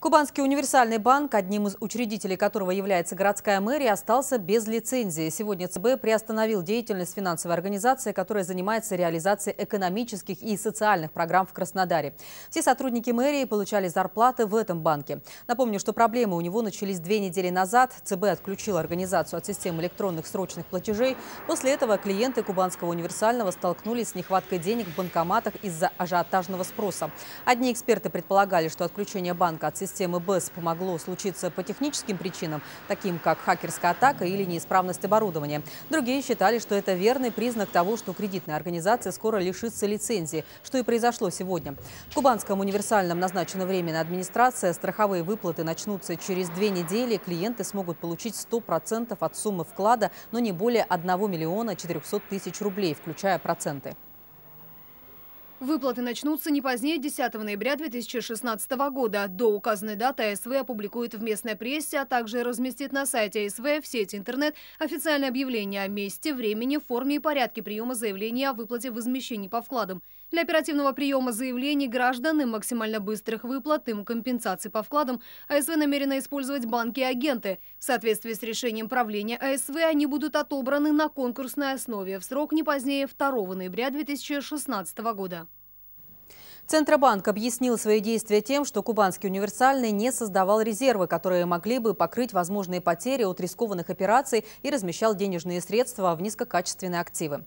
Кубанский универсальный банк, одним из учредителей которого является городская мэрия, остался без лицензии. Сегодня ЦБ приостановил деятельность финансовой организации, которая занимается реализацией экономических и социальных программ в Краснодаре. Все сотрудники мэрии получали зарплаты в этом банке. Напомню, что проблемы у него начались две недели назад. ЦБ отключил организацию от системы электронных срочных платежей. После этого клиенты Кубанского универсального столкнулись с нехваткой денег в банкоматах из-за ажиотажного спроса. Одни эксперты предполагали, что отключение банка от системы системы БЭС помогло случиться по техническим причинам, таким как хакерская атака или неисправность оборудования. Другие считали, что это верный признак того, что кредитная организация скоро лишится лицензии, что и произошло сегодня. В Кубанском универсальном назначена временная администрация, страховые выплаты начнутся через две недели, клиенты смогут получить 100% от суммы вклада, но не более 1 миллиона 400 тысяч рублей, включая проценты. Выплаты начнутся не позднее 10 ноября 2016 года. До указанной даты АСВ опубликует в местной прессе, а также разместит на сайте АСВ в сети интернет официальное объявление о месте, времени, форме и порядке приема заявления о выплате возмещений по вкладам. Для оперативного приема заявлений граждан и максимально быстрых выплат им компенсаций по вкладам АСВ намерена использовать банки и агенты. В соответствии с решением правления АСВ они будут отобраны на конкурсной основе в срок не позднее 2 ноября 2016 года. Центробанк объяснил свои действия тем, что Кубанский универсальный не создавал резервы, которые могли бы покрыть возможные потери от рискованных операций и размещал денежные средства в низкокачественные активы.